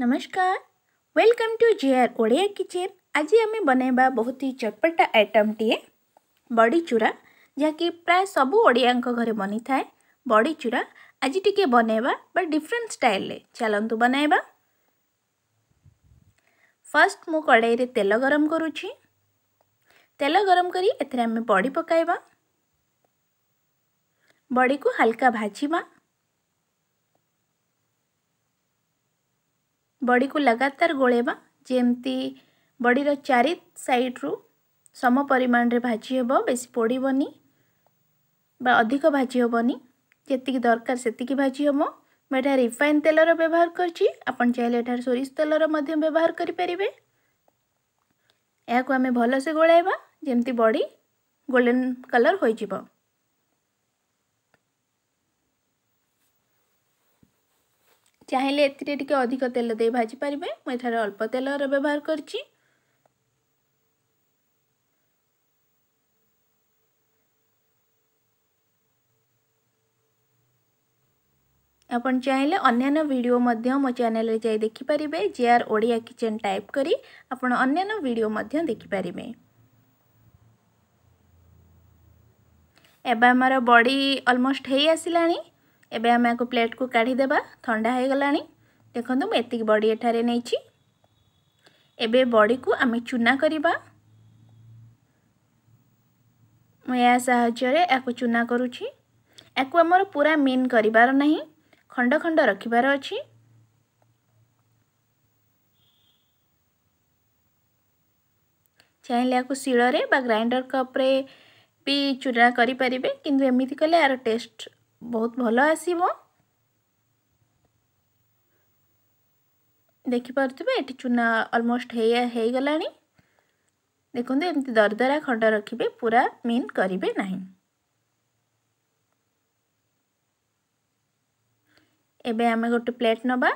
नमस्कार welcome to J R Odia kitchen आज आम बनवा बहुत ही चटपटा आइटम टीए बड़ी चूरा जा प्राय सब ओडिया घरे बनी थाए बड़ी चूरा आज टी बनवा डिफरेंट स्टाइल चलत बन फर्स्ट मु कड़ाई तेल गरम करुच्छे तेल गरम करें बड़ी पक बड़ी को हल्का भाजवा ବଡ଼ିକୁ ଲଗାତାର ଗୋଳେଇବା ଯେମିତି ବଡ଼ିର ଚାରି ସାଇଡ଼୍ରୁ ସମ ପରିମାଣରେ ଭାଜି ହେବ ବେଶୀ ପୋଡ଼ିବନି ବା ଅଧିକ ଭାଜି ହେବନି ଯେତିକି ଦରକାର ସେତିକି ଭାଜି ହେବ ମୁଁ ଏଠାରେ ରିଫାଇନ୍ ତେଲର ବ୍ୟବହାର କରିଛି ଆପଣ ଚାହିଁଲେ ଏଠାରେ ସୋରିଷ ତେଲର ମଧ୍ୟ ବ୍ୟବହାର କରିପାରିବେ ଏହାକୁ ଆମେ ଭଲସେ ଗୋଳାଇବା ଯେମିତି ବଡ଼ି ଗୋଲ୍ଡେନ୍ କଲର୍ ହୋଇଯିବ ଚାହିଁଲେ ଏଥିରେ ଟିକେ ଅଧିକ ତେଲ ଦେଇ ଭାଜି ପାରିବେ ମୁଁ ଏଠାରେ ଅଳ୍ପ ତେଲର ବ୍ୟବହାର କରିଛି ଆପଣ ଚାହିଁଲେ ଅନ୍ୟାନ୍ୟ ଭିଡ଼ିଓ ମଧ୍ୟ ମୋ ଚ୍ୟାନେଲରେ ଯାଇ ଦେଖିପାରିବେ J R Odia kitchen type କରି ଆପଣ ଅନ୍ୟାନ୍ୟ ଭିଡ଼ିଓ ମଧ୍ୟ ଦେଖିପାରିବେ ଏବେ ଆମର ବଡ଼ି ଅଲମୋଷ୍ଟ ହେଇ ଆସିଲାଣି ଏବେ ଆମେ ଆକୁ ପ୍ଲେଟ୍କୁ କାଢ଼ିଦେବା ଥଣ୍ଡା ହୋଇଗଲାଣି ଦେଖନ୍ତୁ ମୁଁ ଏତିକି ବଡ଼ି ଏଠାରେ ନେଇଛି ଏବେ ବଡ଼ିକୁ ଆମେ ଚୁନା କରିବା ମୁଁ ଏହା ସାହାଯ୍ୟରେ ଏହାକୁ ଚୁନା କରୁଛି ଏହାକୁ ଆମର ପୁରା ମିନ୍ କରିବାର ନାହିଁ ଖଣ୍ଡ ଖଣ୍ଡ ରଖିବାର ଅଛି ଚାହିଁଲେ ଏହାକୁ ଶିଳରେ ବା ଗ୍ରାଇଣ୍ଡର କପ୍ରେ ବି ଚୁନା କରିପାରିବେ କିନ୍ତୁ ଏମିତି କଲେ ଏହାର ଟେଷ୍ଟ ବହୁତ ଭଲ ଆସିବ ଦେଖିପାରୁଥିବେ ଏଠି ଚୁନା ଅଲମୋଷ୍ଟ ହେଇ ହେଇଗଲାଣି ଦେଖନ୍ତୁ ଏମିତି ଦରଦରା ଖଣ୍ଡ ରଖିବେ ପୁରା ମିନ୍ କରିବେ ନାହିଁ ଏବେ ଆମେ ଗୋଟେ ପ୍ଲେଟ୍ ନେବା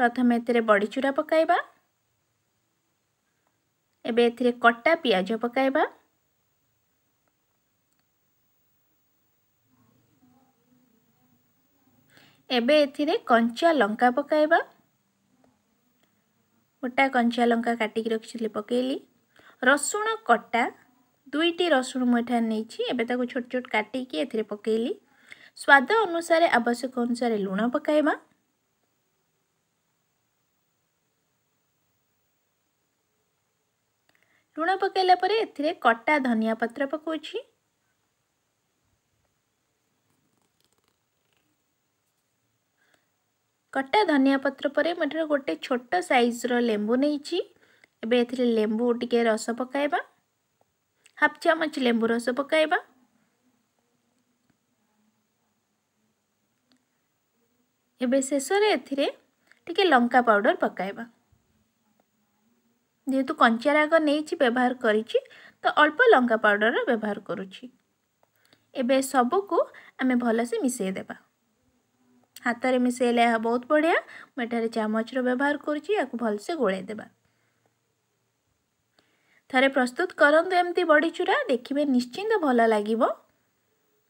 ପ୍ରଥମେ ଏଥିରେ ବଡ଼ିଚୁରା ପକାଇବା ଏବେ ଏଥିରେ କଟା ପିଆଜ ପକାଇବା ଏବେ ଏଥିରେ କଞ୍ଚା ଲଙ୍କା ପକାଇବା ଗୋଟା କଞ୍ଚା ଲଙ୍କା କାଟିକି ରଖିଥିଲି ପକାଇଲି ରସୁଣ କଟା ଦୁଇଟି ରସୁଣ ମୁଁ ଏଠାରେ ନେଇଛି ଏବେ ତାକୁ ଛୋଟ ଛୋଟ କାଟିକି ଏଥିରେ ପକାଇଲି ସ୍ୱାଦ ଅନୁସାରେ ଆବଶ୍ୟକ ଅନୁସାରେ ଲୁଣ ପକାଇବା ଲୁଣ ପକାଇଲା ପରେ ଏଥିରେ କଟା ଧନିଆ ପତ୍ର ପକାଉଛି କଟା ଧନିଆ ପତ୍ର ପରେ ମୁଁ ଏଠାରେ ଗୋଟେ ଛୋଟ ସାଇଜ୍ର ଲେମ୍ବୁ ନେଇଛି ଏବେ ଏଥିରେ ଲେମ୍ବୁ ଟିକେ ରସ ପକାଇବା ହାଫ୍ ଚାମଚ ଲେମ୍ବୁ ରସ ପକାଇବା ଏବେ ଶେଷରେ ଏଥିରେ ଟିକେ ଲଙ୍କା ପାଉଡ଼ର ପକାଇବା ଯେହେତୁ କଞ୍ଚା ରାଗ ନେଇଛି ବ୍ୟବହାର କରିଛି ତ ଅଳ୍ପ ଲଙ୍କା ପାଉଡ଼ର ବ୍ୟବହାର କରୁଛି ଏବେ ସବୁକୁ ଆମେ ଭଲସେ ମିଶାଇ ଦେବା ହାତରେ ମିଶାଇଲେ ଏହା ବହୁତ ବଢ଼ିଆ ମୁଁ ଏଠାରେ ଚାମଚର ବ୍ୟବହାର କରୁଛି ଏହାକୁ ଭଲସେ ଗୋଳାଇ ଦେବା ଥରେ ପ୍ରସ୍ତୁତ କରନ୍ତୁ ଏମିତି ବଡ଼ିଚୁରା ଦେଖିବେ ନିଶ୍ଚିନ୍ତ ଭଲ ଲାଗିବ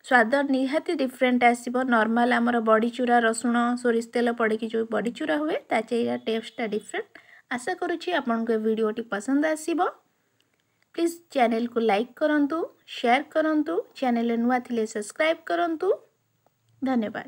ସ୍ୱାଦ ନିହାତି ଡିଫରେଣ୍ଟ ଆସିବ ନର୍ମାଲ୍ ଆମର ବଡ଼ିଚୁରା ରସୁଣ ସୋରିଷ ତେଲ ପଡ଼ିକି ଯେଉଁ ବଡ଼ିଚୁରା ହୁଏ ତା ଚେଇରା ଟେଷ୍ଟଟା ଡିଫରେଣ୍ଟ ଆଶା କରୁଛି ଆପଣଙ୍କୁ ଏ ଭିଡ଼ିଓଟି ପସନ୍ଦ ଆସିବ ପ୍ଲିଜ୍ ଚ୍ୟାନେଲକୁ ଲାଇକ୍ କରନ୍ତୁ ସେୟାର କରନ୍ତୁ ଚ୍ୟାନେଲରେ ନୂଆ ଥିଲେ ସବସ୍କ୍ରାଇବ୍ କରନ୍ତୁ ଧନ୍ୟବାଦ